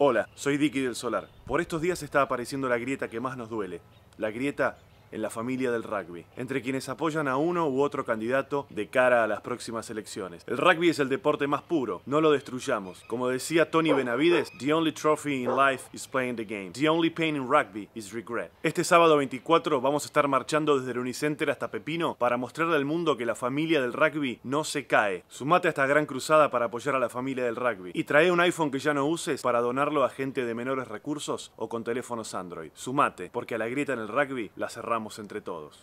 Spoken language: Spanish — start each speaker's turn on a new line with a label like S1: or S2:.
S1: Hola, soy Dicky del Solar. Por estos días está apareciendo la grieta que más nos duele, la grieta en la familia del rugby, entre quienes apoyan a uno u otro candidato de cara a las próximas elecciones. El rugby es el deporte más puro, no lo destruyamos. Como decía Tony Benavides, The only trophy in life is playing the game. The only pain in rugby is regret. Este sábado 24 vamos a estar marchando desde el Unicenter hasta Pepino para mostrarle al mundo que la familia del rugby no se cae. Sumate a esta gran cruzada para apoyar a la familia del rugby. Y trae un iPhone que ya no uses para donarlo a gente de menores recursos o con teléfonos Android. Sumate, porque a la grieta en el rugby la cerramos entre todos.